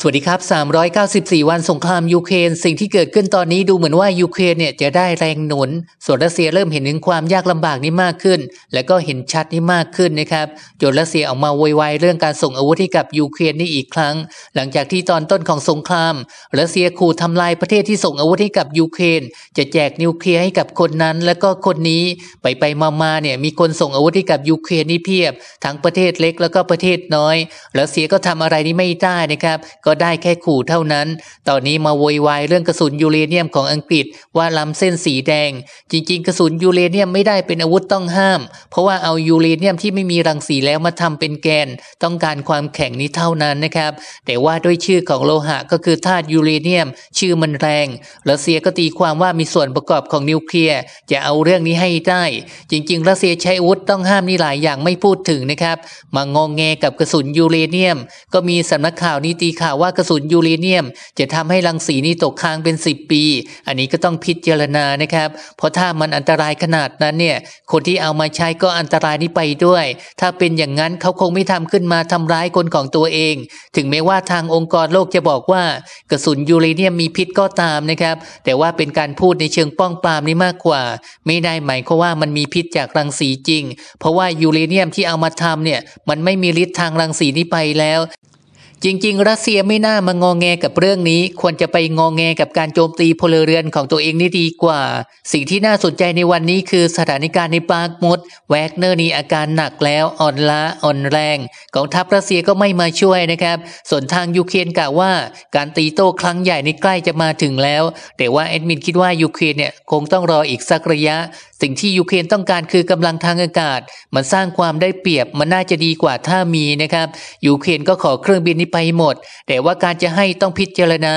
สวัสดีครับ 394 วันสงครามยูเครน สิ่งที่เกิดขึ้นตอนนี้ดูเหมือนว่ายูเครนเนี่ยจะได้แรงหนุน ส่วนรัสเซียเริ่มเห็นถึงความยากลำบากนี้มากขึ้น และก็เห็นชัดนี้มากขึ้นนะครับจนรัสเซียออกมาไวยวยเรื่องการส่งอาวุธให้กับยูเครนนี่อีกครั้ง หลังจากที่ตอนต้นของสงคราม รัสเซียขู่ทาลายประเทศที่ส่งอาวุธให้กับยูเครน จะแจกนิวเคลียร์ให้กับคนนั้นและก็คนนี้ ไปไปมาๆเนี่ยมีคนส่งอาวุธให้กับยูเครนนี่เพียบ ทั้งประเทศเล็กแล้วก็ประเทศน้อย รัสเซียก็ทำอะไรนี้ไม่ได้นะครับก็ได้แค่ขู่เท่านั้น ตอนนี้มาโวยวายเรื่องกระสุนยูเรเนียมของอังกฤษว่าล้ำเส้นสีแดง จริงๆ กระสุนยูเรเนียมไม่ได้เป็นอาวุธต้องห้าม เพราะว่าเอายูเรเนียมที่ไม่มีรังสีแล้วมาทำเป็นแกน ต้องการความแข็งนี้เท่านั้นนะครับ แต่ว่าด้วยชื่อของโลหะก็คือธาตุยูเรเนียม ชื่อมันแรง รัสเซียก็ตีความว่ามีส่วนประกอบของนิวเคลียร์ จะเอาเรื่องนี้ให้ได้ จริงๆรัสเซียใช้อาวุธต้องห้ามนี่หลายอย่างไม่พูดถึงนะครับ มางงแงกับกระสุนยูเรเนียม ก็มีสำนักข่าวนี้ตีข่าวว่ากระสุนยูเรเนียมจะทำให้รังสีนี้ตกค้างเป็น 10 ปี อันนี้ก็ต้องพิจารณานะครับ เพราะถ้ามันอันตรายขนาดนั้นเนี่ย คนที่เอามาใช้ก็อันตรายนี้ไปด้วย ถ้าเป็นอย่างนั้นเขาคงไม่ทำขึ้นมาทำร้ายคนของตัวเอง ถึงแม้ว่าทางองค์กรโลกจะบอกว่า กระสุนยูเรเนียมมีพิษก็ตามนะครับ แต่ว่าเป็นการพูดในเชิงป้องปรามนี่มากกว่า ไม่ได้หมายความว่ามันมีพิษจากรังสีจริง เพราะว่ายูเรเนียมที่เอามาทำเนี่ย มันไม่มีฤทธิ์ทางรังสีนี้ไปแล้วจริงๆ รัสเซียไม่น่ามางองแงกับเรื่องนี้ควรจะไปงองแงกับการโจมตีพลเรือนของตัวเองนี่ดีกว่า สิ่งที่น่าสนใจในวันนี้คือสถานการณ์ในปากมดแวกเนอร์นี่อาการหนักแล้ว อ่อนล้า อ่อนแรง กองทัพรัสเซียก็ไม่มาช่วยนะครับส่วนทางยูเครนกล่าวว่าการตีโต้ครั้งใหญ่ในใกล้จะมาถึงแล้ว แต่ว่าแอดมิน คิดว่ายูเครนเนี่ยคงต้องรออีกสักระยะสิ่งที่ยูเครนต้องการคือกำลังทางอากาศ มันสร้างความได้เปรียบมันน่าจะดีกว่าถ้ามีนะครับยูเครนก็ขอเครื่องบินนี้ไปหมด แต่ว่าการจะให้ต้องพิจารณา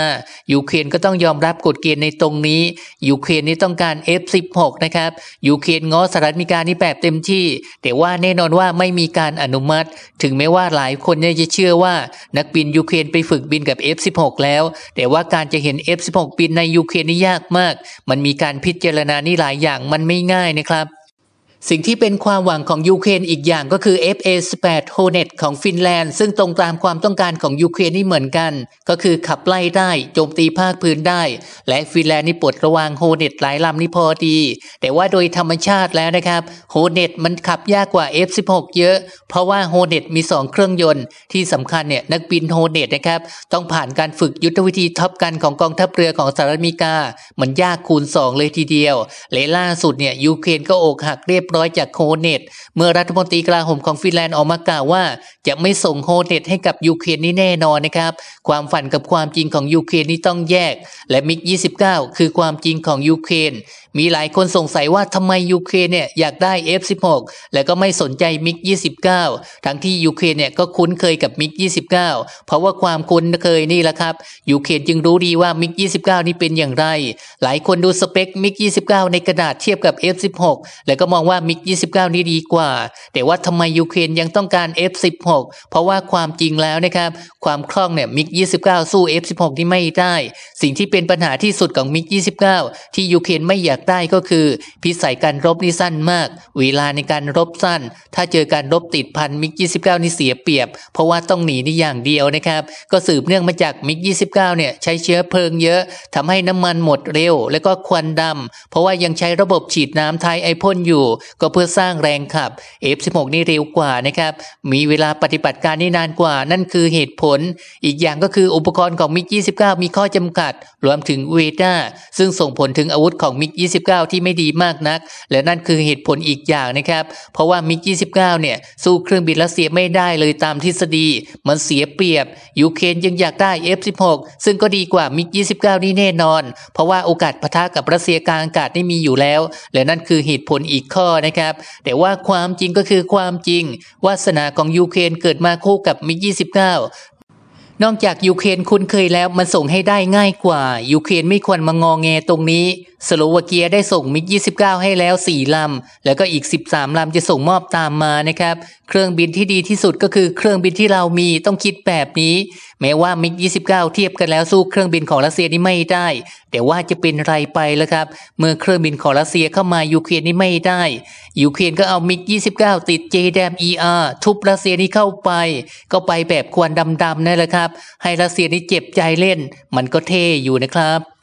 ยูเครนก็ต้องยอมรับกฎเกณฑ์ในตรงนี้ยูเครนนี่ต้องการ F16 นะครับยูเครนง้อสหรัฐมีิการนี่แบบเต็มที่ แต่ว่าแน่นอนว่าไม่มีการอนุมัติ ถึงแม้ว่าหลายคนจะเชื่อว่า นักบินยูเครนไปฝึกบินกับ F16 แล้ว แต่ว่าการจะเห็น F16 บินในยูเครนนี่ยากมาก มันมีการพิจารณานี่หลายอย่างมันไม่ง่ายๆนะครับสิ่งที่เป็นความหวังของยูเครนอีกอย่างก็คือ FA18 Hornet ของฟินแลนด์ซึ่งตรงตามความต้องการของยูเครนนี่เหมือนกัน ก็คือขับไล่ได้โจมตีภาคพื้นได้ และฟินแลนด์นี่ปลดระวางโฮเน e ตหลายลำนี่พอดี แต่ว่าโดยธรรมชาติแล้วนะครับโฮเน e ตมันขับยากกว่า F16 เยอะ เพราะว่าโฮเน e ตมี 2 เครื่องยนต์ ที่สำคัญเนี่ยนักบินโฮเน e ตนะครับต้องผ่านการฝึกยุทธวิธีทับกันของกองทัพเรือของสหรัฐอเมริกา มันยากคูณ 2 เลยทีเดียวและล่าสุดเนี่ยยูเครนก็อกหักเรียบร้อยจากโฮเนตเมื่อรัฐมนตรีกลาโหมของฟินแลนด์ออกมากล่าวว่า จะไม่ส่งโฮเนตให้กับยูเครนนี่แน่นอนนะครับ ความฝันกับความจริงของยูเครนนี่ต้องแยก และมิก 29 คือความจริงของยูเครนมีหลายคนสงสัยว่าทำไมยูเครนเนี่ยอยากได้ F16 และก็ไม่สนใจมิก29ทั้งที่ยูเครนเนี่ยก็คุ้นเคยกับมิก29เพราะว่าความคุ้นเคยนี่แหละครับยูเครนจึงรู้ดีว่ามิก29นี่เป็นอย่างไร หลายคนดูสเปคมิก29ในกระดาษเทียบกับ F16 แล้วก็มองว่ามิก29นี่ดีกว่า แต่ว่าทำไมยูเครนยังต้องการ F16 เพราะว่าความจริงแล้วนะครับ ความคล่องเนี่ย มิก29สู้ F16 นี่ไม่ได้ สิ่งที่เป็นปัญหาที่สุดของมิก29ที่ยูเครนไม่อยากได้ก็คือ พิสัยการรบนี่สั้นมาก เวลาในการรบสั้น ถ้าเจอการรบติดพัน มิก29นี่เสียเปรียบ เพราะว่าต้องหนีนี่อย่างเดียวนะครับ ก็สืบเนื่องมาจากมิก29เนี่ยใช้เชื้อเพลิงเยอะทำให้น้ำมันหมดเร็ว และก็ควันดำ เพราะว่ายังใช้ระบบฉีดน้ำทยไอพ่นอยู่ก็เพื่อสร้างแรงขับ F16 นี่เร็วกว่านะครับ มีเวลาปฏิบัติการนี่นานกว่า นั่นคือเหตุผล อีกอย่างก็คืออุปกรณ์ของมิก29 มีข้อจำกัด รวมถึงเวด้าซึ่งส่งผลถึงอาวุธของมิก29 ที่ไม่ดีมากนัก และนั่นคือเหตุผลอีกอย่างนะครับ เพราะว่ามิก29 เนี่ยสู้เครื่องบินรัสเซียไม่ได้เลยตามทฤษฎี มันเสียเปรียบ ยูเครนยังอยากได้ F16 ซึ่งก็ดีกว่ามิก29 นี่แน่นอน เพราะว่าโอกาสปะทะกับรัสเซียกลางอากาศนี่มีอยู่แล้ว และนั่นคือเหตุผลอีกข้อนะครับแต่ว่าความจริงก็คือความจริงวาสนาของยูเครนเกิดมาคู่กับมิก29 นอกจากยูเครนคุ้นเคยแล้ว มันส่งให้ได้ง่ายกว่ายูเครนไม่ควรมางองแงตรงนี้สโลวาเกียได้ส่งมิก 29 ให้แล้ว4ลำ แล้วก็อีก13ลำจะส่งมอบตามมานะครับ เครื่องบินที่ดีที่สุดก็คือเครื่องบินที่เรามีต้องคิดแบบนี้ แม้ว่ามิก 29 เทียบกันแล้วสู้เครื่องบินของรัสเซียนี่ไม่ได้ แต่ว่าจะเป็นไรไปแล้วครับ เมื่อเครื่องบินของรัสเซียเข้ามายูเครนนี่ไม่ได้ ยูเครนก็เอามิก 29 ติดเจแดมเออาร์ทุบรัสเซียนี่เข้าไป ก็ไปแบบควันดำๆนั่นแหละครับ ให้รัสเซียนี่เจ็บใจเล่น มันก็เท่อยู่นะครับ